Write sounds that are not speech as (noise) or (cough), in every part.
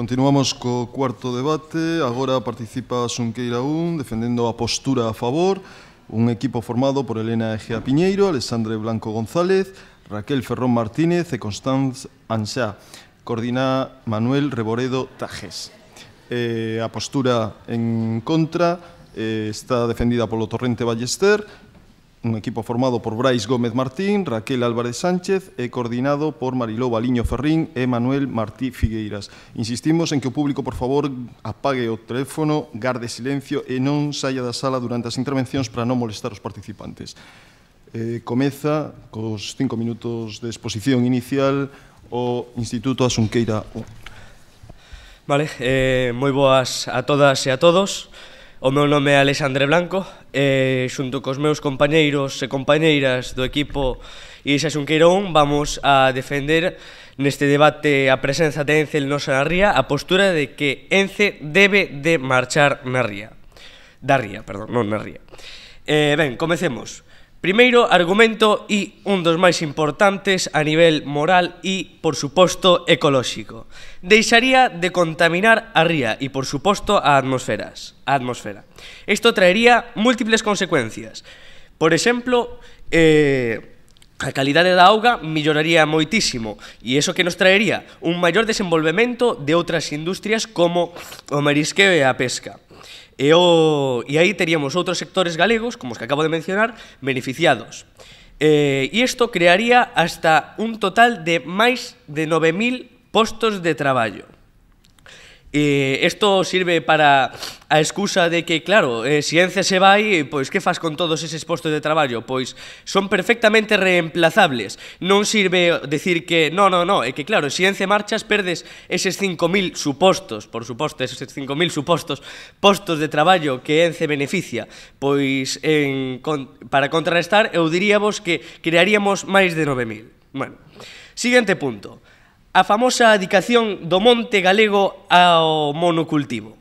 Continuamos co cuarto debate. Agora participa Xunqueira 1 defendendo a postura a favor. Un equipo formado por Elena Egea Piñeiro, Alexandre Blanco González, Raquel Ferrón Martínez e Constanz Anxá. Coordina Manuel Reboredo Tajes. Eh, a postura en contra eh, está defendida polo Torrente Ballester un equipo formado por Brais Gómez Martín, Raquel Álvarez Sánchez e coordinado por Mariló Baliño Ferrín e Manuel Martí Figueiras. Insistimos en que o público, por favor, apague o teléfono, garde silencio e non saia da sala durante as intervencións para non molestar os participantes. Eh, comeza cos cinco minutos de exposición inicial o Instituto Asunqueira. Vale, eh, moi boas a todas e a todos. O meu nome é Alexandre Blanco e xunto cos meus compañeiros e compañeiras do equipo Ixa Xunqueirón vamos a defender neste debate a presenza de Ence Elnosa na Ría a postura de que Ence debe de marchar na Ría. Da Ría, perdón, non na Ría. Eh, ben, comecemos. Primeiro argumento e un dos máis importantes a nivel moral e, por suposto, ecolóxico. Deixaría de contaminar a ría e, por suposto, a atmosferas. A atmosfera. Isto traería múltiples consecuencias. Por exemplo, eh, A calidade da auga milloraría moitísimo e iso que nos traería un maior desenvolvemento de outras industrias como o marisqueo e a pesca. E, o, e aí teríamos outros sectores galegos, como os que acabo de mencionar, beneficiados. Eh, e isto crearía hasta un total de máis de 9.000 postos de traballo. Eh, isto sirve para a excusa de que, claro, eh, si Ence se vai, pois que fas con todos eses postos de traballo? Pois son perfectamente reemplazables. Non sirve decir que, no, no, no, é que claro, si Ence marchas perdes eses 5.000 supostos, por suposto, eses 5.000 supostos postos de traballo que Ence beneficia. Pois en, con, para contrarrestar, eu diríamos que crearíamos máis de 9.000. Bueno, siguiente punto a famosa adicación do monte galego ao monocultivo.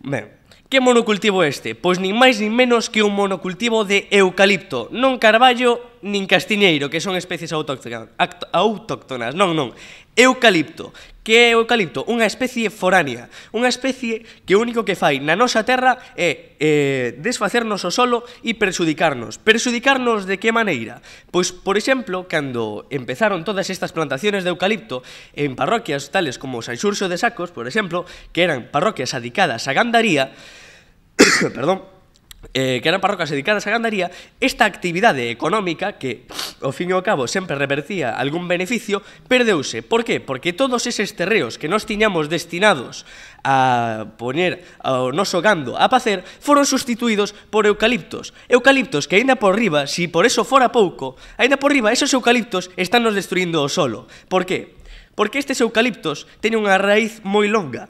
Ben, que monocultivo é este? Pois nin máis nin menos que un monocultivo de eucalipto, non carballo nin castiñeiro, que son especies autóctonas, autóctonas, non, non, eucalipto. Que é eucalipto? Unha especie foránea, unha especie que o único que fai na nosa terra é eh, desfacernos o solo e perxudicarnos. Perxudicarnos de que maneira? Pois, por exemplo, cando empezaron todas estas plantaciones de eucalipto en parroquias tales como San Xurxo de Sacos, por exemplo, que eran parroquias adicadas a gandaría, (coughs) perdón, eh, que eran parrocas dedicadas a gandaría, esta actividade económica que, ao fin e ao cabo, sempre revertía algún beneficio, perdeuse. Por que? Porque todos eses terreos que nos tiñamos destinados a poner ao noso gando a pacer foron sustituídos por eucaliptos. Eucaliptos que aínda por riba, si por eso fora pouco, aínda por riba esos eucaliptos están nos destruindo o solo. Por que? Porque estes eucaliptos teñen unha raíz moi longa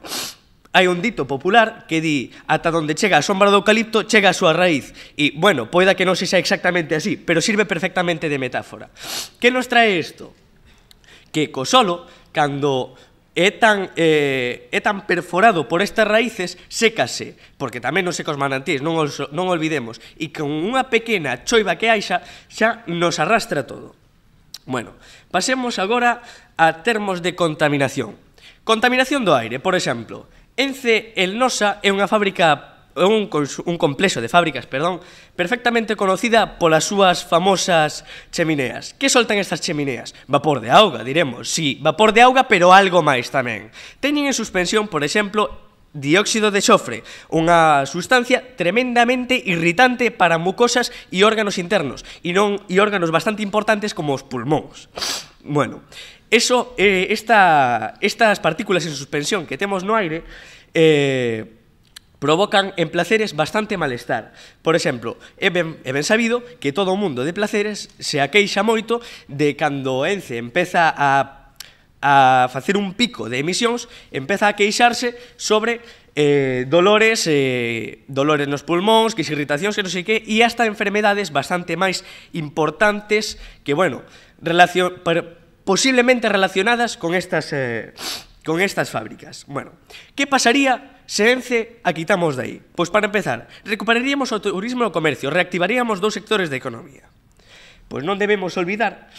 hai un dito popular que di ata onde chega a sombra do eucalipto chega a súa raíz. E, bueno, poida que non se xa exactamente así, pero sirve perfectamente de metáfora. Que nos trae isto? Que co solo, cando é tan, eh, é tan perforado por estas raíces, sécase, porque tamén non secos manantíes, non, os, non olvidemos, e con unha pequena choiva que haixa, xa nos arrastra todo. Bueno, pasemos agora a termos de contaminación. Contaminación do aire, por exemplo, Ence Elnosa é unha fábrica un, un complexo de fábricas, perdón, perfectamente conocida polas súas famosas chemineas. Que soltan estas chemineas? Vapor de auga, diremos, sí, vapor de auga, pero algo máis tamén. Teñen en suspensión, por exemplo, dióxido de xofre, unha sustancia tremendamente irritante para mucosas e órganos internos, e non e órganos bastante importantes como os pulmóns. Bueno, eso, eh, esta, estas partículas en suspensión que temos no aire eh, provocan en placeres bastante malestar. Por exemplo, é ben, é ben sabido que todo o mundo de placeres se aqueixa moito de cando Ence empeza a a facer un pico de emisións, empeza a queixarse sobre eh, dolores eh, dolores nos pulmóns, que irritacións que non sei que, e hasta enfermedades bastante máis importantes que, bueno, relacion, per, posiblemente relacionadas con estas, eh, con estas fábricas. Bueno, ¿qué pasaría se vence a quitamos de aí? Pois para empezar, recuperaríamos o turismo e o comercio, reactivaríamos dous sectores da economía. Pois non debemos olvidar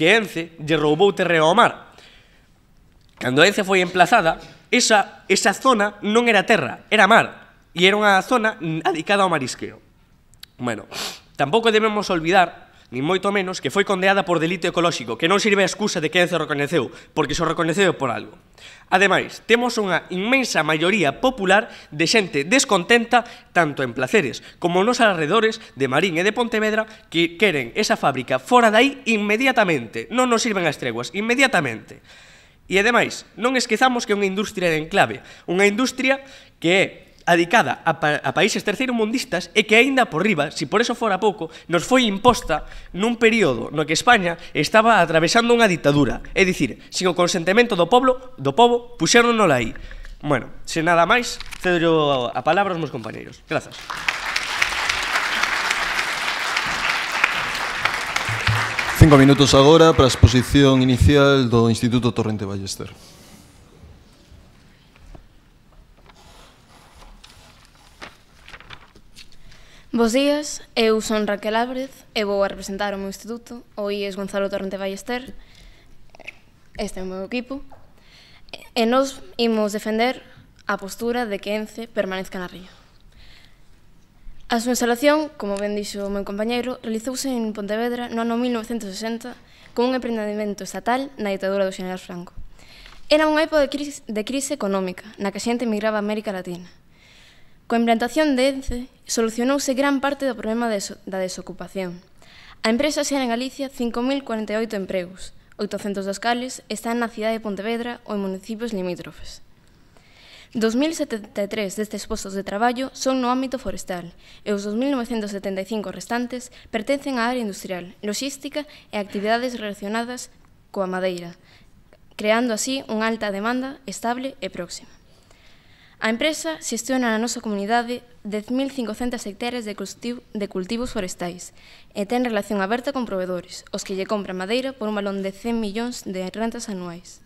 que Ence lle roubou terreo ao mar. Cando Ence foi emplazada, esa, esa zona non era terra, era mar, e era unha zona adicada ao marisqueo. Bueno, tampouco debemos olvidar nin moito menos que foi condeada por delito ecolóxico, que non sirve a excusa de quen se reconeceu, porque se reconeceu por algo. Ademais, temos unha inmensa maioría popular de xente descontenta tanto en placeres como nos alrededores de Marín e de Pontevedra que queren esa fábrica fora dai inmediatamente. Non nos sirven as treguas, inmediatamente. E ademais, non esquezamos que é unha industria de enclave, unha industria que é adicada a, pa a países mundistas e que aínda por riba, se si por eso fora pouco, nos foi imposta nun período no que España estaba atravesando unha ditadura. É dicir, sin o consentemento do pobo, do pobo puxéronnola aí. Bueno, sen nada máis, cedo a palabra aos meus compañeiros. Grazas. Cinco minutos agora para a exposición inicial do Instituto Torrente Ballester. Bos días, eu son Raquel Álvarez e vou a representar o meu instituto, o IES Gonzalo Torrente Ballester. Este é o meu equipo. E nos imos defender a postura de que ENCE permanezca na ría. A súa instalación, como ben dixo o meu compañeiro, realizouse en Pontevedra no ano 1960 con un emprendimento estatal na ditadura do general Franco. Era unha época de crise, de crise económica, na que a xente emigraba a América Latina Coa implantación de ENCE, solucionouse gran parte do problema da desocupación. A empresa xera en Galicia 5.048 empregos, 800 dos cales están na cidade de Pontevedra ou en municipios limítrofes. 2.073 destes postos de traballo son no ámbito forestal e os 2.975 restantes pertencen á área industrial, logística e actividades relacionadas coa madeira, creando así unha alta demanda estable e próxima. A empresa xestiona na nosa comunidade 10.500 hectáreas de, cultivo, de cultivos forestais e ten relación aberta con provedores, os que lle compran madeira por un balón de 100 millóns de rentas anuais.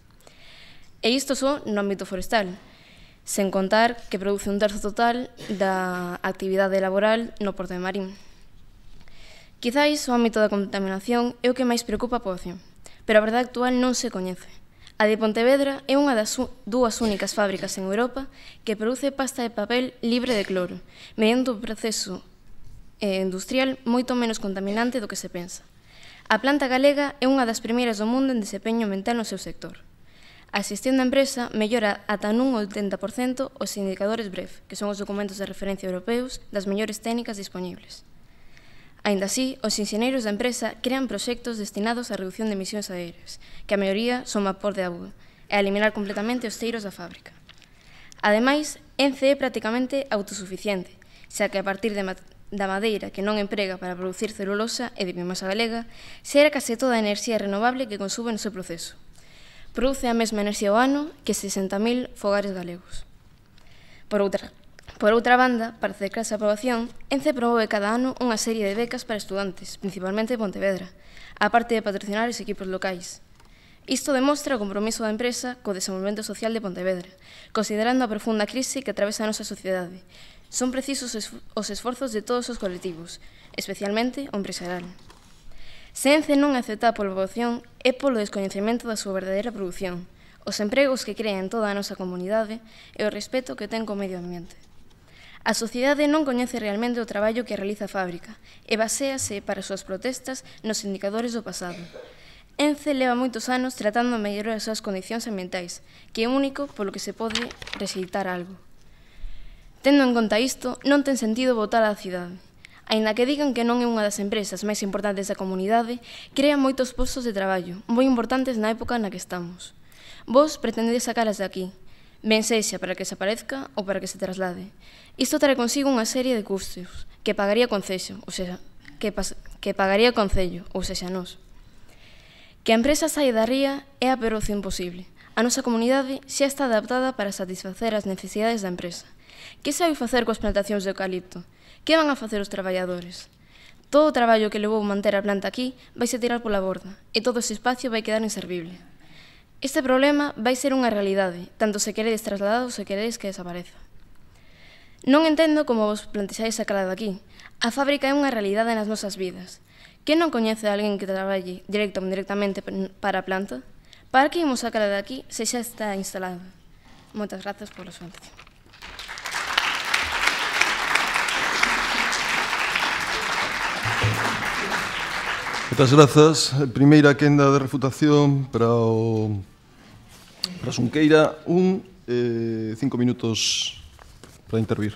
E isto só no ámbito forestal, sen contar que produce un terzo total da actividade laboral no Porto de Marín. Quizáis o ámbito da contaminación é o que máis preocupa a poboación, pero a verdade actual non se coñece. A de Pontevedra é unha das dúas únicas fábricas en Europa que produce pasta de papel libre de cloro, mediante un proceso eh, industrial moito menos contaminante do que se pensa. A planta galega é unha das primeiras do mundo en desempeño ambiental no seu sector. A xestión da empresa mellora ata nun 80% os indicadores BREF, que son os documentos de referencia europeos das mellores técnicas disponibles. Ainda así, os enxeneiros da empresa crean proxectos destinados á reducción de emisións aéreas, que a maioría son vapor de auga, e a eliminar completamente os teiros da fábrica. Ademais, Ence é prácticamente autosuficiente, xa que a partir de da madeira que non emprega para producir celulosa e de biomasa galega, xera case toda a enerxía renovable que consume no seu proceso. Produce a mesma enerxía ao ano que 60.000 fogares galegos. Por outra Por outra banda, para acercar esa aprobación, ENCE promove cada ano unha serie de becas para estudantes, principalmente de Pontevedra, a parte de patrocinar os equipos locais. Isto demostra o compromiso da empresa co desenvolvemento social de Pontevedra, considerando a profunda crise que atravesa a nosa sociedade. Son precisos os esforzos de todos os colectivos, especialmente o empresarial. Se ENCE non é aceptada pola población, é polo descoñecemento da súa verdadeira produción, os empregos que crea en toda a nosa comunidade e o respeto que ten co medio ambiente. A sociedade non coñece realmente o traballo que realiza a fábrica e baséase para as súas protestas nos indicadores do pasado. ENCE leva moitos anos tratando de mellorar as súas condicións ambientais, que é único polo que se pode rexeitar algo. Tendo en conta isto, non ten sentido votar á cidade. Aínda que digan que non é unha das empresas máis importantes da comunidade, crea moitos postos de traballo, moi importantes na época na que estamos. Vos pretendedes sacalas de aquí, ben sexa para que se aparezca ou para que se traslade. Isto trae consigo unha serie de custos que pagaría o Concello, ou seja, que, pas, que pagaría o Concello, ou sexa, nós. Que a empresa saia da ría é a peor opción posible. A nosa comunidade xa está adaptada para satisfacer as necesidades da empresa. Que sabe facer coas plantacións de eucalipto? Que van a facer os traballadores? Todo o traballo que levou manter a planta aquí vai se tirar pola borda e todo ese espacio vai quedar inservible. Este problema vai ser unha realidade, tanto se queredes trasladado se queredes que desapareza. Non entendo como vos plantexáis sacala aquí. A fábrica é unha realidade nas nosas vidas. Que non coñece a alguén que traballe directo ou directamente para a planta? Para que imos sacala aquí se xa está instalada? Moitas grazas por súa atención. Moitas grazas. Primeira quenda de refutación para o para Sunqueira, un eh, cinco minutos para intervir.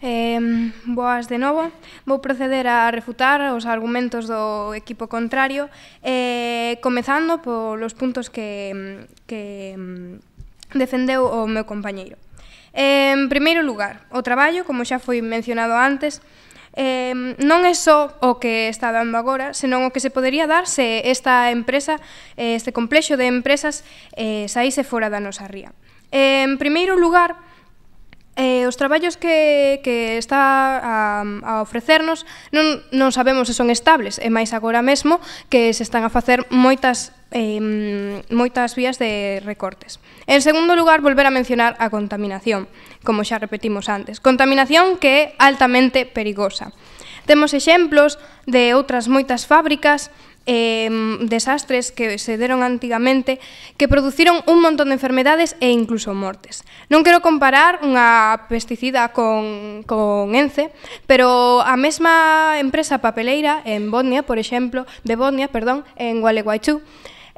Eh, boas de novo. Vou proceder a refutar os argumentos do equipo contrario, eh, comezando polos puntos que, que defendeu o meu compañeiro. En primeiro lugar, o traballo, como xa foi mencionado antes, eh, non é só o que está dando agora, senón o que se podería dar se esta empresa, este complexo de empresas, eh, saíse fora da nosa ría. En primeiro lugar, Eh, os traballos que, que está a, a ofrecernos non, non sabemos se son estables, e máis agora mesmo que se están a facer moitas eh, moitas vías de recortes. En segundo lugar, volver a mencionar a contaminación, como xa repetimos antes. Contaminación que é altamente perigosa. Temos exemplos de outras moitas fábricas eh, desastres que se deron antigamente que produciron un montón de enfermedades e incluso mortes. Non quero comparar unha pesticida con, con ence, pero a mesma empresa papeleira en Bodnia, por exemplo, de Bodnia, perdón, en Gualeguaychú,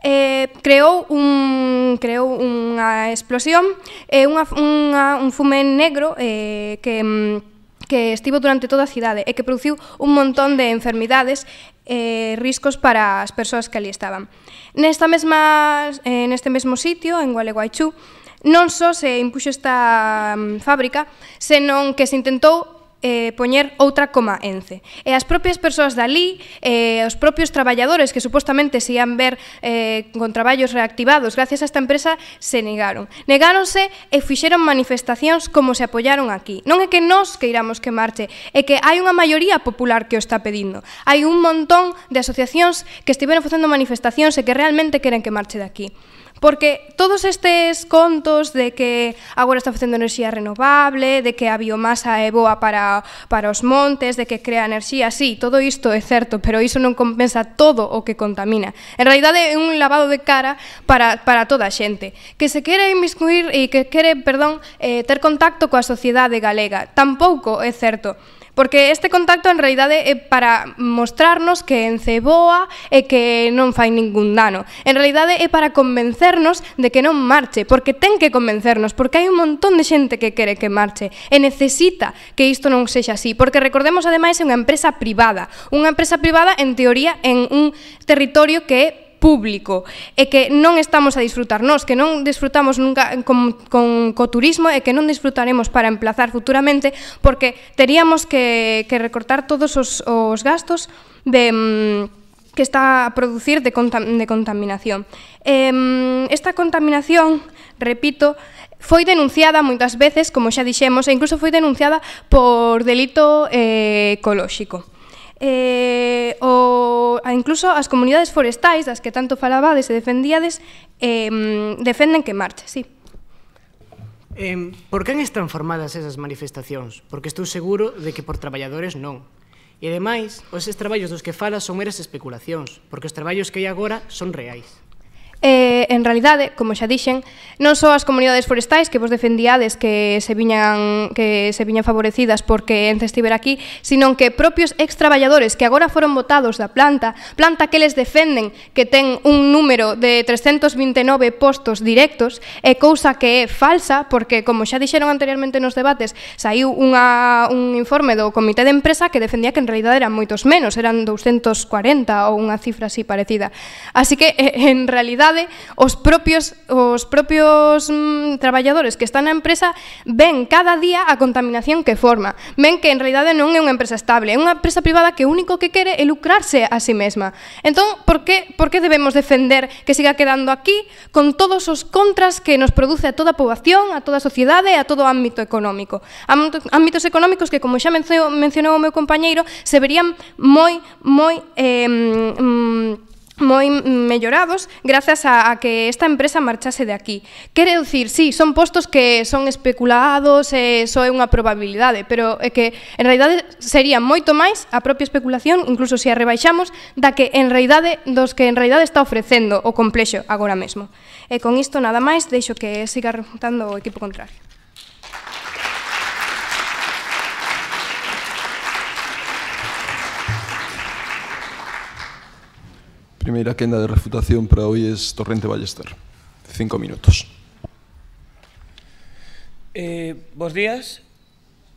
eh, creou un creou unha explosión e eh, unha, unha, un fume negro eh, que que estivo durante toda a cidade e que produciu un montón de enfermidades eh, riscos para as persoas que ali estaban. Nesta mesma, eh, neste mesmo sitio, en Gualeguaychú, non só se impuxo esta um, fábrica, senón que se intentou eh, poñer outra coma ence. E as propias persoas dali, eh, os propios traballadores que supostamente se ian ver eh, con traballos reactivados gracias a esta empresa, se negaron. Negáronse e fixeron manifestacións como se apoyaron aquí. Non é que nós queiramos que marche, é que hai unha maioría popular que o está pedindo. Hai un montón de asociacións que estiveron facendo manifestacións e que realmente queren que marche de aquí. Porque todos estes contos de que agora está facendo enerxía renovable, de que a biomasa é boa para, para os montes, de que crea enerxía, sí, todo isto é certo, pero iso non compensa todo o que contamina. En realidade é un lavado de cara para, para toda a xente, que se quere inmiscuir e que quere, perdón, eh, ter contacto coa sociedade galega. Tampouco é certo. Porque este contacto en realidade é para mostrarnos que enceboa e que non fai ningún dano. En realidade é para convencernos de que non marche, porque ten que convencernos, porque hai un montón de xente que quere que marche e necesita que isto non sexa así, porque recordemos ademais é unha empresa privada, unha empresa privada en teoría en un territorio que é público e que non estamos a disfrutar nós, que non disfrutamos nunca con, con co turismo e que non disfrutaremos para emplazar futuramente porque teríamos que, que recortar todos os, os gastos de... Mm, que está a producir de, contam de contaminación. Eh, esta contaminación, repito, foi denunciada moitas veces, como xa dixemos, e incluso foi denunciada por delito eh, ecolóxico eh, o incluso as comunidades forestais das que tanto falabades e defendíades eh, defenden que marche, sí. Eh, por que están formadas esas manifestacións? Porque estou seguro de que por traballadores non. E ademais, os traballos dos que fala son meras especulacións, porque os traballos que hai agora son reais. Eh, en realidade, como xa dixen, non só as comunidades forestais que vos defendíades que se viñan que se viñan favorecidas porque Ence estiver aquí, sino que propios ex que agora foron votados da planta, planta que les defenden que ten un número de 329 postos directos, é cousa que é falsa porque como xa dixeron anteriormente nos debates, saiu unha, un informe do comité de empresa que defendía que en realidade eran moitos menos, eran 240 ou unha cifra así parecida. Así que (laughs) en realidade sociedade, os propios os propios mm, traballadores que están na empresa ven cada día a contaminación que forma. Ven que en realidade non é unha empresa estable, é unha empresa privada que o único que quere é lucrarse a sí mesma. Entón, por que por que debemos defender que siga quedando aquí con todos os contras que nos produce a toda a poboación, a toda a sociedade e a todo o ámbito económico? Ámbitos económicos que, como xa mencionou o meu compañeiro, se verían moi moi eh, mm, moi mellorados grazas a, a que esta empresa marchase de aquí. Quere dicir, sí, son postos que son especulados, e eh, só é unha probabilidade, pero é que en realidade sería moito máis a propia especulación, incluso se a rebaixamos, da que en realidade dos que en realidade está ofrecendo o complexo agora mesmo. E con isto nada máis, deixo que siga remontando o equipo contrario. Primeira quenda de refutación para es Torrente Ballester. Cinco minutos. Eh, bos días.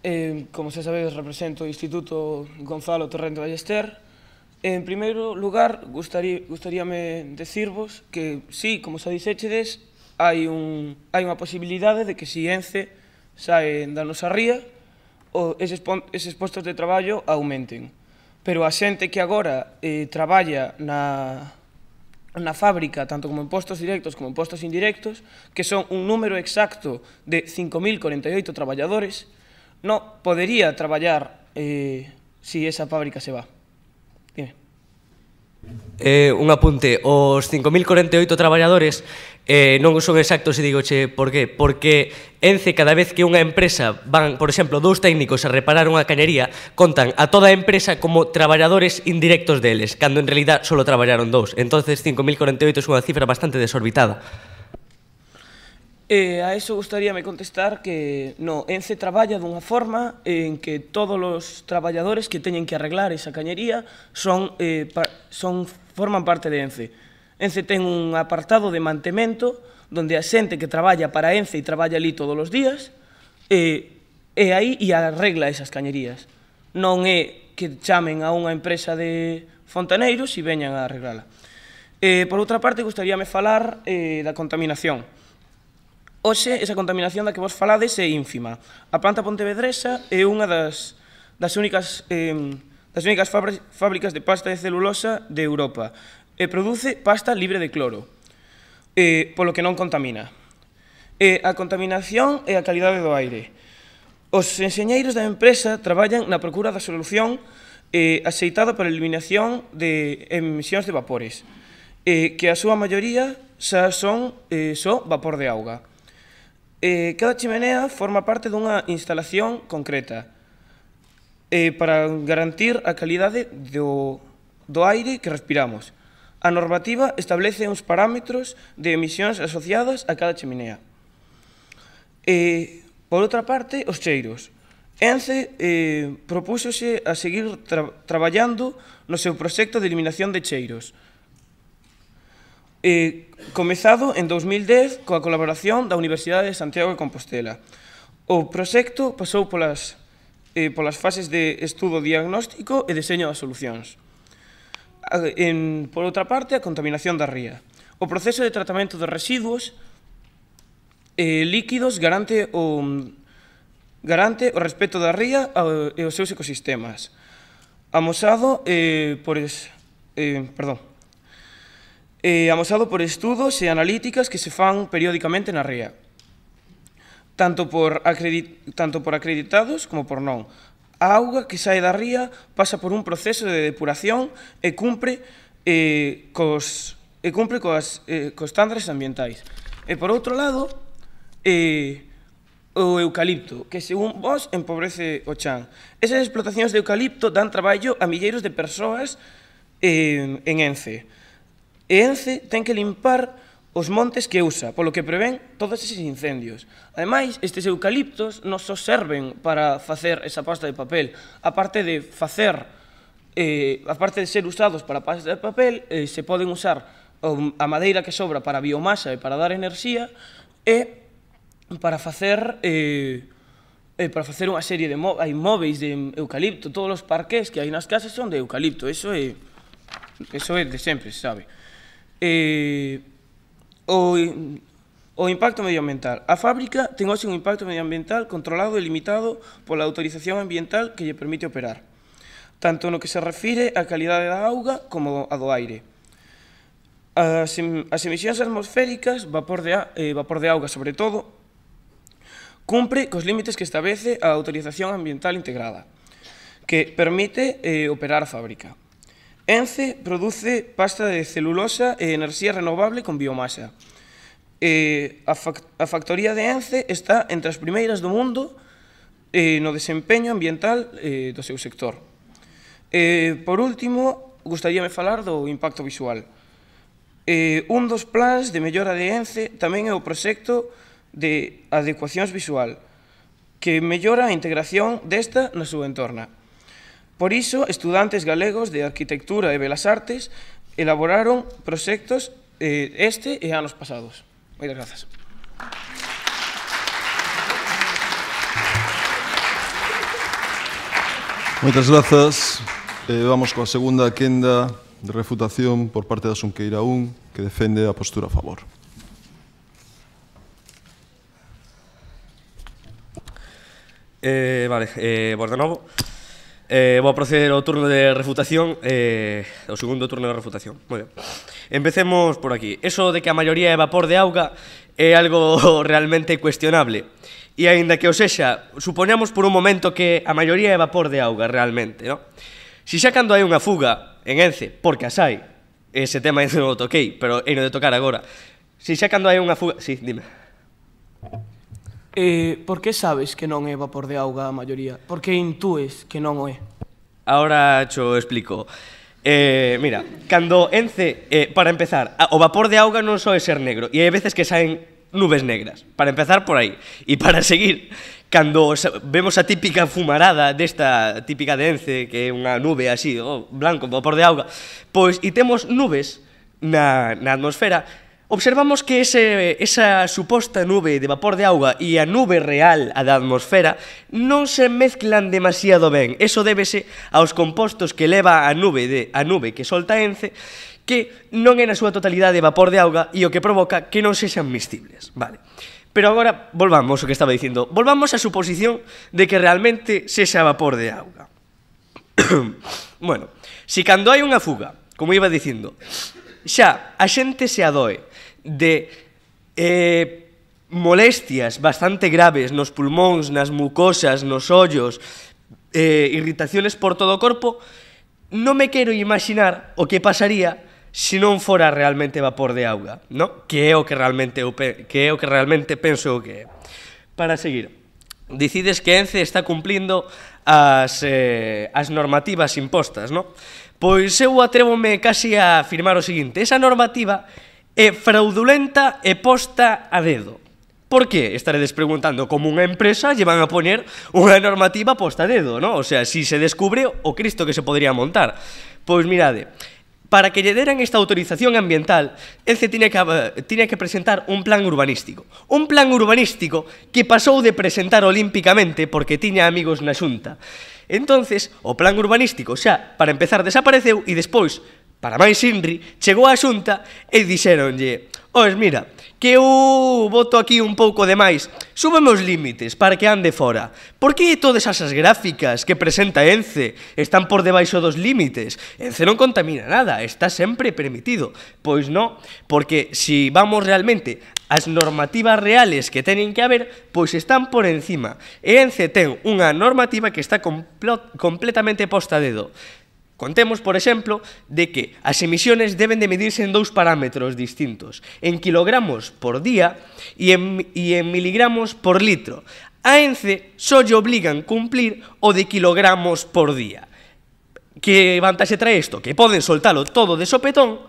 Eh, como se sabedes, represento o Instituto Gonzalo Torrente Ballester. En primeiro lugar, gustarí, gustaríame decirvos que, sí, como xa dixéchedes, hai, un, hai unha posibilidade de que si ENCE saen da nosa ría, o eses, eses postos de traballo aumenten pero a xente que agora eh, traballa na, na fábrica, tanto como en postos directos como en postos indirectos, que son un número exacto de 5.048 traballadores, non podería traballar eh, si esa fábrica se va. Eh, un apunte, os 5.048 traballadores eh, non son exactos e che, por qué, porque Ence cada vez que unha empresa van, por exemplo, dous técnicos a reparar unha cañería, contan a toda a empresa como traballadores indirectos deles, cando en realidad solo traballaron dous. Entonces 5.048 é unha cifra bastante desorbitada. E a eso gostaríame contestar que no, ENCE traballa dunha forma en que todos os traballadores que teñen que arreglar esa cañería son, eh, pa, son forman parte de ENCE. ENCE ten un apartado de mantemento donde a xente que traballa para ENCE e traballa ali todos os días eh, é aí e arregla esas cañerías. Non é que chamen a unha empresa de fontaneiros e veñan a arreglala. Eh, por outra parte, gostaríame falar eh, da contaminación Hoxe, esa contaminación da que vos falades é ínfima. A planta pontevedresa é unha das, das únicas, eh, das únicas fábricas de pasta de celulosa de Europa e produce pasta libre de cloro, eh, polo que non contamina. E a contaminación e a calidade do aire. Os enxeñeiros da empresa traballan na procura da solución eh, aceitada para a eliminación de emisións de vapores, eh, que a súa maioría xa son eh, só vapor de auga. Eh, cada chimenea forma parte dunha instalación concreta eh, para garantir a calidade do, do aire que respiramos. A normativa establece uns parámetros de emisións asociadas a cada chimenea. Eh, por outra parte, os cheiros. ENCE eh, propúxose a seguir tra traballando no seu proxecto de eliminación de cheiros, eh, comezado en 2010 coa colaboración da Universidade de Santiago de Compostela. O proxecto pasou polas, eh, polas fases de estudo diagnóstico e deseño das solucións. En, por outra parte, a contaminación da ría. O proceso de tratamento de residuos eh, líquidos garante o, garante o respeto da ría e os seus ecosistemas. Amosado eh, por... Es, eh, perdón, eh, amosado por estudos e analíticas que se fan periódicamente na RIA, tanto por, acredit tanto por acreditados como por non. A auga que sae da ría pasa por un proceso de depuración e cumpre eh, cos, e cumpre coas, eh, cos estándares ambientais. E por outro lado, eh, o eucalipto, que según vos empobrece o chan. Esas explotacións de eucalipto dan traballo a milleiros de persoas eh, en Ence. E Ence ten que limpar os montes que usa, polo que prevén todos eses incendios. Ademais, estes eucaliptos non só serven para facer esa pasta de papel, a parte de facer eh, a parte de ser usados para pasta de papel, eh, se poden usar a madeira que sobra para biomasa e para dar enerxía e para facer eh, eh, para facer unha serie de hai móveis de eucalipto, todos os parqués que hai nas casas son de eucalipto, eso é eso é de sempre, sabe. Eh, o, o impacto medioambiental. A fábrica ten hoxe un impacto medioambiental controlado e limitado pola autorización ambiental que lle permite operar, tanto no que se refire á calidade da auga como a do aire. As, as emisións atmosféricas, vapor de, eh, vapor de auga sobre todo, cumpre cos límites que establece a autorización ambiental integrada, que permite eh, operar a fábrica. Ence produce pasta de celulosa e enerxía renovable con biomasa. Eh, a, factoría de Ence está entre as primeiras do mundo no desempeño ambiental do seu sector. Eh, por último, gustaríame falar do impacto visual. Eh, un dos plans de mellora de Ence tamén é o proxecto de adecuacións visual, que mellora a integración desta na súa entorna. Por iso, estudantes galegos de Arquitectura e Belas Artes elaboraron proxectos eh, este e anos pasados. Moitas grazas. Moitas grazas. Eh, vamos coa segunda quenda de refutación por parte da Xunqueira 1, que defende a postura a favor. Eh, vale, eh, vos de novo. Eh, vou proceder ao turno de refutación eh, O segundo turno de refutación Moi ben. Empecemos por aquí Eso de que a maioría é vapor de auga É algo (laughs) realmente cuestionable E aínda que o sexa Supoñamos por un momento que a maioría é vapor de auga realmente no? Si xa cando hai unha fuga en Ence Porque as hai Ese tema non o toquei, pero é no de tocar agora Si xa cando hai unha fuga... Si, sí, dime Eh, por que sabes que non é vapor de auga a maioría? Por que intúes que non o é? Ahora xo explico. Eh, mira, cando ence, eh, para empezar, o vapor de auga non só é ser negro, e hai veces que saen nubes negras, para empezar por aí. E para (laughs) seguir, cando vemos a típica fumarada desta típica de ence, que é unha nube así, oh, blanco, vapor de auga, pois, e temos nubes na, na atmosfera, Observamos que ese, esa suposta nube de vapor de auga e a nube real a da atmosfera non se mezclan demasiado ben. Eso débese aos compostos que leva a nube de a nube que solta Ence que non é na súa totalidade vapor de auga e o que provoca que non sexan miscibles. Vale. Pero agora volvamos ao que estaba dicindo. Volvamos á suposición de que realmente sexa vapor de auga. (coughs) bueno, si cando hai unha fuga, como iba dicindo, xa a xente se adoe de eh, molestias bastante graves nos pulmóns, nas mucosas, nos ollos, eh, irritaciones por todo o corpo, non me quero imaginar o que pasaría se non fora realmente vapor de auga, no? Que é o que realmente eu que é o que realmente penso que é. Para seguir, dicides que Ence está cumplindo as, eh, as normativas impostas, no? Pois eu atrévome case a afirmar o seguinte, esa normativa é fraudulenta e posta a dedo. Por que? Estaredes preguntando, como unha empresa lle van a poner unha normativa posta a dedo, ¿no? O sea, si se descubre o Cristo que se podría montar. Pois mirade, para que lle deran esta autorización ambiental, se tiña que, tiña que presentar un plan urbanístico. Un plan urbanístico que pasou de presentar olímpicamente porque tiña amigos na xunta. Entonces, o plan urbanístico xa, para empezar, desapareceu e despois para máis Inri, chegou a xunta e dixeronlle Ois, mira, que eu voto aquí un pouco de máis. Súbeme os límites para que ande fora. Por que todas esas gráficas que presenta Ence están por debaixo dos límites? Ence non contamina nada, está sempre permitido. Pois non, porque si vamos realmente as normativas reales que teñen que haber, pois están por encima. E Ence ten unha normativa que está completamente posta a dedo. Contemos, por exemplo, de que as emisións deben de medirse en dous parámetros distintos, en kilogramos por día e en, e en miligramos por litro. A ENCE só lle obligan cumplir o de kilogramos por día. Que vantaxe trae isto? Que poden soltalo todo de sopetón,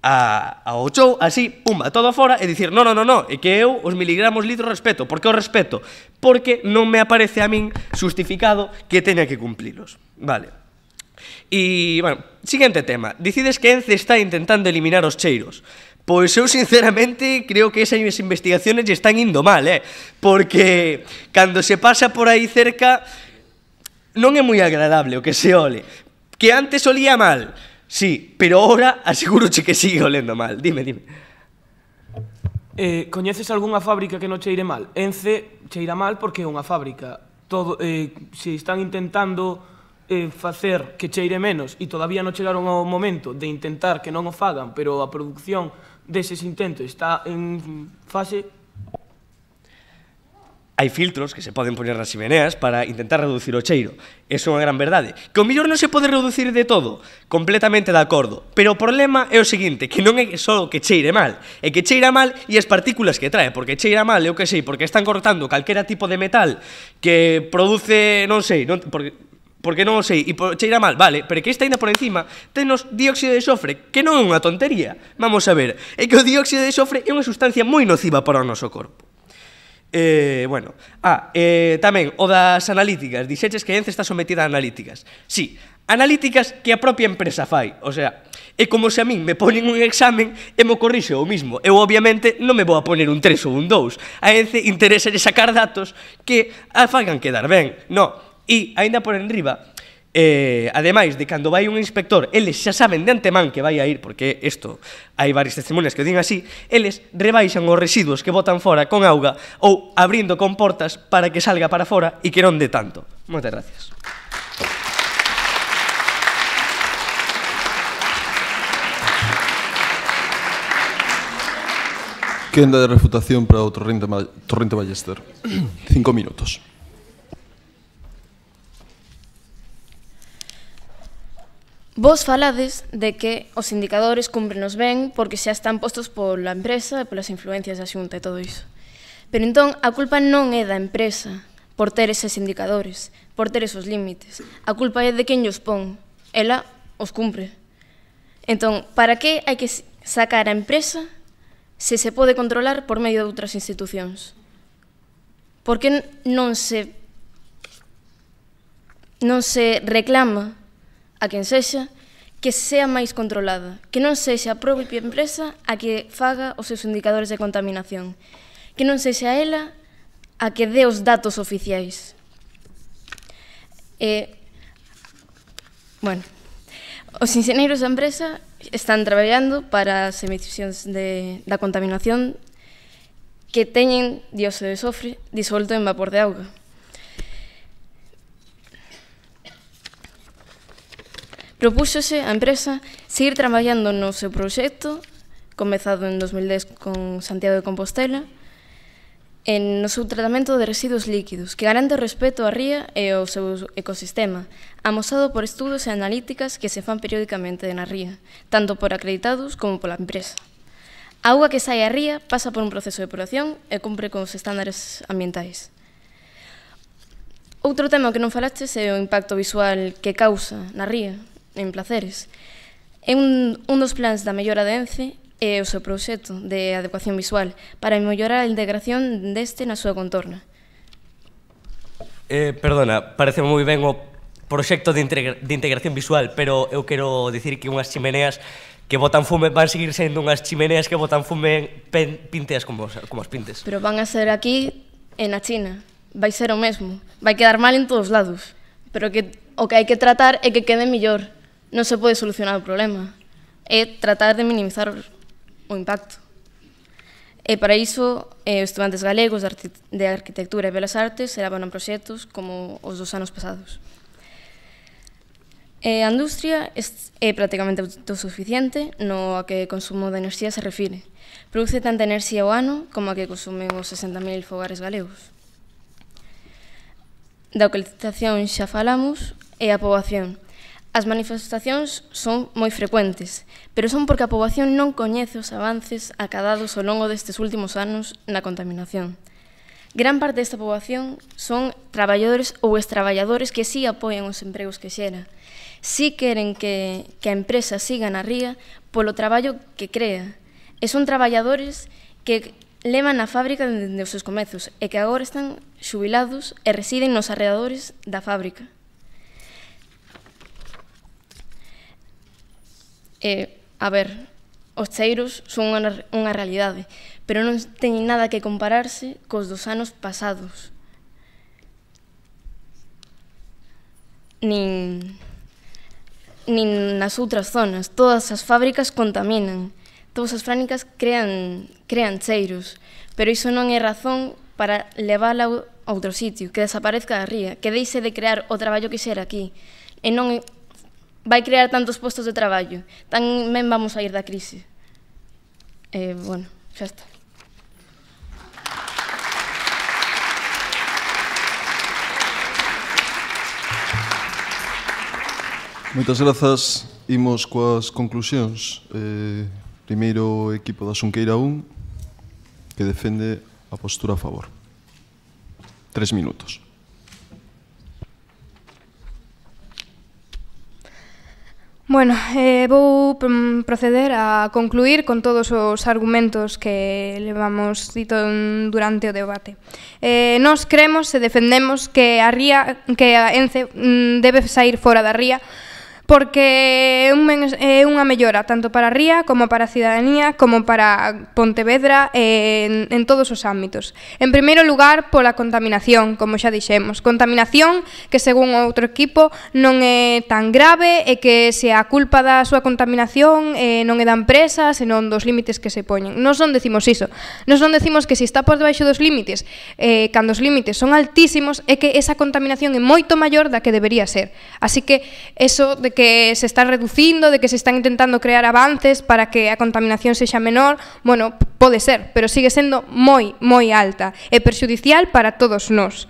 a, o show, así, pumba, todo fora e dicir, non, non, non, non, é que eu os miligramos litro respeto. Por que o respeto? Porque non me aparece a min justificado que teña que cumplilos. Vale. E, bueno, siguiente tema. Dicides que Ence está intentando eliminar os cheiros. Pois eu sinceramente creo que esas investigaciones lle están indo mal, eh? Porque cando se pasa por aí cerca non é moi agradable o que se ole. Que antes olía mal, sí, pero ahora (laughs) aseguro que sigue olendo mal. Dime, dime. Eh, coñeces algunha fábrica que non cheire mal? Ence cheira mal porque é unha fábrica. Todo, eh, se están intentando eh, facer que cheire menos e todavía non chegaron ao momento de intentar que non o fagan, pero a produción deses intentos está en fase hai filtros que se poden poner nas chimeneas para intentar reducir o cheiro. é unha gran verdade. Que o millor non se pode reducir de todo, completamente de acordo. Pero o problema é o seguinte, que non é só que cheire mal, é que cheira mal e as partículas que trae, porque cheira mal, eu que sei, porque están cortando calquera tipo de metal que produce, non sei, non, porque porque non o sei, e cheira mal, vale, pero que esta ainda por encima tenos dióxido de xofre, que non é unha tontería. Vamos a ver, é que o dióxido de xofre é unha sustancia moi nociva para o noso corpo. Eh, bueno, ah, eh, tamén o das analíticas, dixetes que Ence está sometida a analíticas. Sí, analíticas que a propia empresa fai, o sea, é como se a min me ponen un examen e me corrixe o mismo. Eu obviamente non me vou a poner un 3 ou un 2. A Ence interesa sacar datos que a fagan quedar ben. No, E, aínda por enriba, Eh, ademais de cando vai un inspector, eles xa saben de antemán que vai a ir, porque isto hai varias testimonias que o din así, eles rebaixan os residuos que botan fora con auga ou abrindo comportas para que salga para fora e que non de tanto. Moitas gracias. Quenda de refutación para o Torrente, Torrente Ballester. Cinco minutos. Vos falades de que os indicadores cumprenos ben porque xa están postos pola empresa e polas influencias da xunta e todo iso. Pero entón, a culpa non é da empresa por ter eses indicadores, por ter esos límites. A culpa é de quen os pon. Ela os cumpre. Entón, para que hai que sacar a empresa se se pode controlar por medio de outras institucións? Por que non se non se reclama a quen sexa, que sea máis controlada, que non sexa a propia empresa a que faga os seus indicadores de contaminación, que non sexa ela a que dé os datos oficiais. E, eh, bueno, os enxeñeiros da empresa están traballando para as emisións de, da contaminación que teñen dióxido de sofre disolto en vapor de auga. Propúxose a empresa seguir traballando no seu proxecto, comezado en 2010 con Santiago de Compostela, en no seu tratamento de residuos líquidos, que garante o respeto á ría e ao seu ecosistema, amosado por estudos e analíticas que se fan periódicamente na ría, tanto por acreditados como pola empresa. A auga que sai a ría pasa por un proceso de depuración e cumpre con os estándares ambientais. Outro tema que non falaste é o impacto visual que causa na ría, en Placeres. É un, un dos plans da mellora de ENCE e o seu proxecto de adecuación visual para mellorar a integración deste na súa contorna. Eh, perdona, parece moi ben o proxecto de, integra de integración visual, pero eu quero dicir que unhas chimeneas que botan fume van seguir sendo unhas chimeneas que botan fume pinteas como, como as pintes. Pero van a ser aquí en a China. Vai ser o mesmo. Vai quedar mal en todos lados. Pero que o que hai que tratar é que quede mellor non se pode solucionar o problema, é tratar de minimizar o impacto. E eh, para iso, eh, os estudantes galegos de Arquitectura e Belas Artes en proxectos como os dos anos pasados. E eh, a industria é prácticamente autosuficiente no a que consumo de enerxía se refire. Produce tanta enerxía ao ano como a que consumen os 60.000 fogares galegos. Da localización xa falamos e a poboación. As manifestacións son moi frecuentes, pero son porque a poboación non coñece os avances acadados ao longo destes últimos anos na contaminación. Gran parte desta poboación son traballadores ou extraballadores que sí apoian os empregos que xera. Sí queren que, que a empresa siga na ría polo traballo que crea. E son traballadores que levan a fábrica dende os seus comezos e que agora están xubilados e residen nos arredadores da fábrica. E, eh, a ver, os cheiros son unha, unha realidade, pero non teñen nada que compararse cos dos anos pasados. Nin, nin nas outras zonas. Todas as fábricas contaminan. Todas as fábricas crean, crean cheiros. Pero iso non é razón para levála a outro sitio, que desaparezca a ría, que deixe de crear o traballo que xera aquí. E non vai crear tantos postos de traballo. Tamén vamos a ir da crise. Eh, bueno, xa está. Moitas grazas. Imos coas conclusións. Eh, primeiro equipo da Xunqueira 1 que defende a postura a favor. Tres minutos. Bueno, eh, vou mm, proceder a concluir con todos os argumentos que levamos dito durante o debate. Eh, nos cremos e defendemos que a ría que a ENCE mm, debe sair fora da ría porque é, un, é unha mellora tanto para a Ría como para a cidadanía, como para Pontevedra en, en todos os ámbitos. En primeiro lugar, pola contaminación, como xa dixemos. Contaminación que, según outro equipo, non é tan grave e que se a culpa da súa contaminación eh, non é da empresa, senón dos límites que se poñen. Nos non decimos iso. Nos non decimos que se está por debaixo dos límites, eh, cando os límites son altísimos, é que esa contaminación é moito maior da que debería ser. Así que eso de que se está reducindo, de que se están intentando crear avances para que a contaminación sexa menor, bueno, pode ser, pero sigue sendo moi, moi alta e perxudicial para todos nós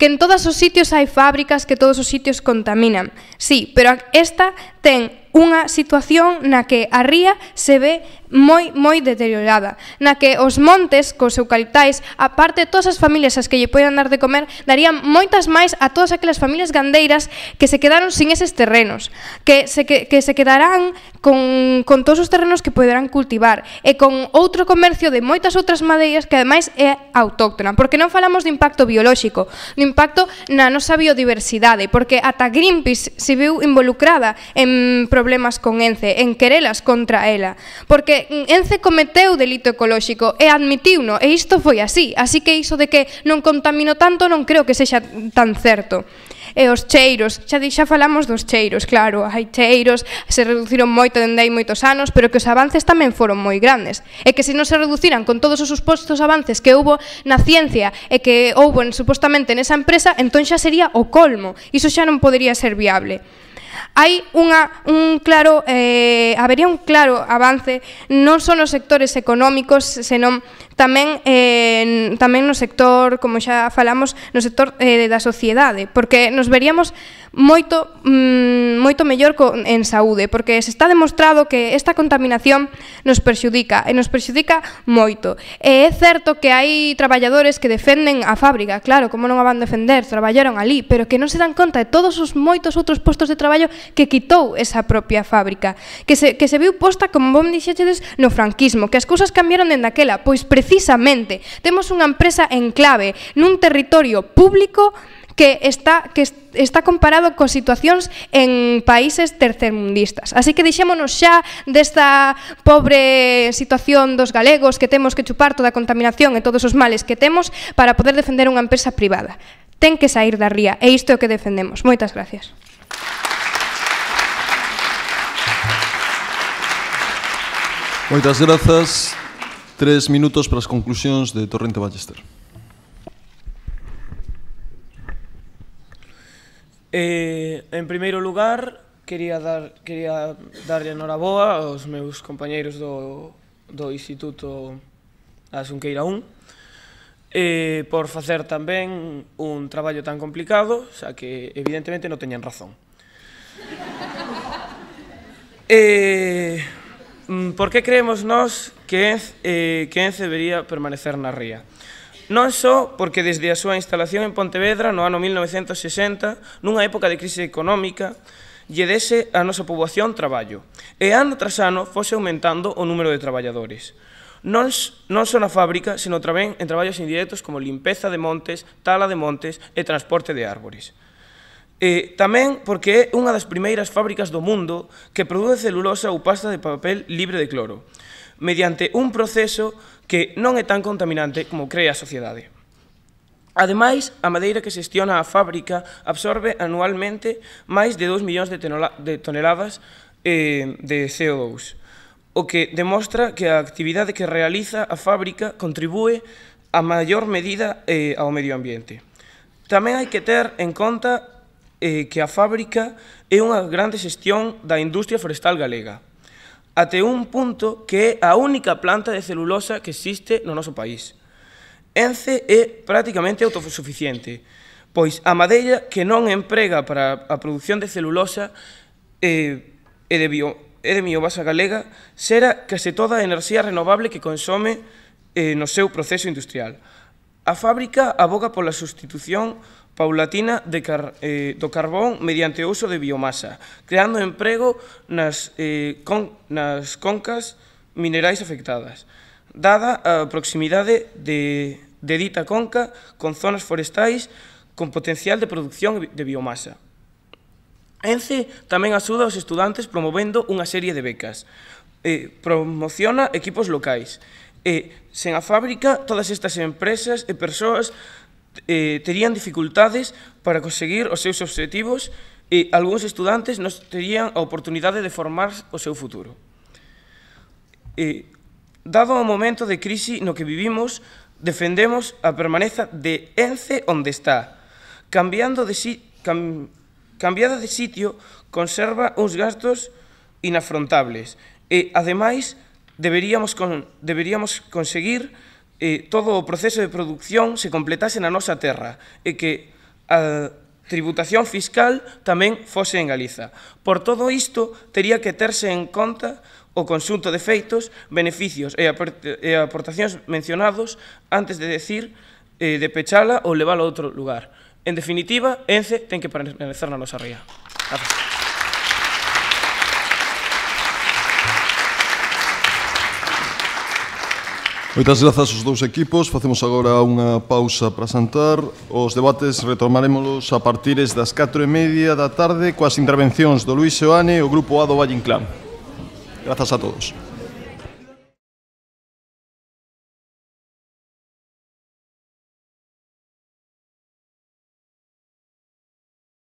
que en todos os sitios hai fábricas, que todos os sitios contaminan. Sí, pero esta ten unha situación na que a ría se ve moi moi deteriorada, na que os montes cos eucaliptais, aparte de todas as familias as que lle poden dar de comer, darían moitas máis a todas aquelas familias gandeiras que se quedaron sin eses terrenos, que se, que, que se quedarán con, con todos os terrenos que poderán cultivar e con outro comercio de moitas outras madeiras que ademais é autóctona, porque non falamos de impacto biolóxico, do impacto na nosa biodiversidade, porque ata Greenpeace se viu involucrada en problemas problemas con Ence en querelas contra ela, porque Ence cometeu delito ecolóxico e admitiuno, e isto foi así, así que iso de que non contamino tanto non creo que sexa tan certo e os cheiros. Xa, xa falamos dos cheiros, claro, hai cheiros, se reduciron moito dende hai moitos anos, pero que os avances tamén foron moi grandes. E que se non se reduciran con todos os supostos avances que houbo na ciencia e que houbo supostamente nesa empresa, entón xa sería o colmo. Iso xa non podería ser viable. Hai unha, un claro, eh, habería un claro avance non só nos sectores económicos, senón Tamén, eh, tamén no sector, como xa falamos, no sector eh, da sociedade, porque nos veríamos moito mm, moito mellor co, en saúde, porque se está demostrado que esta contaminación nos perxudica, e nos perxudica moito. E é certo que hai traballadores que defenden a fábrica, claro, como non a van defender, traballaron ali, pero que non se dan conta de todos os moitos outros postos de traballo que quitou esa propia fábrica, que se, que se viu posta, como vos dixetes, no franquismo, que as cousas cambiaron dende aquela, pois precisamente temos unha empresa en clave nun territorio público que está que está comparado co situacións en países tercermundistas. Así que deixémonos xa desta pobre situación dos galegos que temos que chupar toda a contaminación e todos os males que temos para poder defender unha empresa privada. Ten que sair da ría e isto é o que defendemos. Moitas gracias. Moitas grazas. Tres minutos para as conclusións de Torrente Ballester. Eh, en primeiro lugar, quería dar quería darlle enhoraboa aos meus compañeiros do, do Instituto Asunqueira 1 eh, por facer tamén un traballo tan complicado, xa que evidentemente non teñen razón. eh, mm, por que creemos nós que, eh, Quenz debería permanecer na ría. Non só porque desde a súa instalación en Pontevedra no ano 1960, nunha época de crise económica, lle dese a nosa poboación traballo, e ano tras ano fose aumentando o número de traballadores. Non, non só na fábrica, sino tamén en traballos indirectos como limpeza de montes, tala de montes e transporte de árbores. E tamén porque é unha das primeiras fábricas do mundo que produce celulosa ou pasta de papel libre de cloro mediante un proceso que non é tan contaminante como crea a sociedade. Ademais, a madeira que xestiona a fábrica absorbe anualmente máis de 2 millóns de, toneladas eh, de CO2, o que demostra que a actividade que realiza a fábrica contribúe a maior medida eh, ao medio ambiente. Tamén hai que ter en conta eh, que a fábrica é unha grande xestión da industria forestal galega, até un punto que é a única planta de celulosa que existe no noso país. Ence é prácticamente autosuficiente, pois a madeira que non emprega para a produción de celulosa eh, é de bio, e de miobasa galega será case toda a enerxía renovable que consome eh, no seu proceso industrial. A fábrica aboga pola sustitución paulatina de car, eh, do carbón mediante o uso de biomasa, creando emprego nas, eh, con, nas concas minerais afectadas, dada a proximidade de, de dita conca con zonas forestais con potencial de producción de biomasa. ENCE tamén axuda aos estudantes promovendo unha serie de becas. Eh, promociona equipos locais. E, eh, sen a fábrica, todas estas empresas e persoas eh, terían dificultades para conseguir os seus objetivos e algúns estudantes non terían a oportunidade de formar o seu futuro. E, dado o momento de crise no que vivimos, defendemos a permaneza de ENCE onde está. Cambiando de si, cam, cambiada de sitio conserva uns gastos inafrontables e, ademais, deberíamos, con, deberíamos conseguir eh, todo o proceso de produción se completase na nosa terra e que a tributación fiscal tamén fose en Galiza. Por todo isto, tería que terse en conta o consunto de feitos, beneficios e, aportacións mencionados antes de decir eh, de pechala ou leválo a outro lugar. En definitiva, ENCE ten que permanecer na nosa ría. Gracias. Moitas grazas aos dous equipos. Facemos agora unha pausa para santar. Os debates retomaremos a partires das 4 e media da tarde coas intervencións do Luis Seoane e o Grupo A do Valle Inclán. Grazas a todos.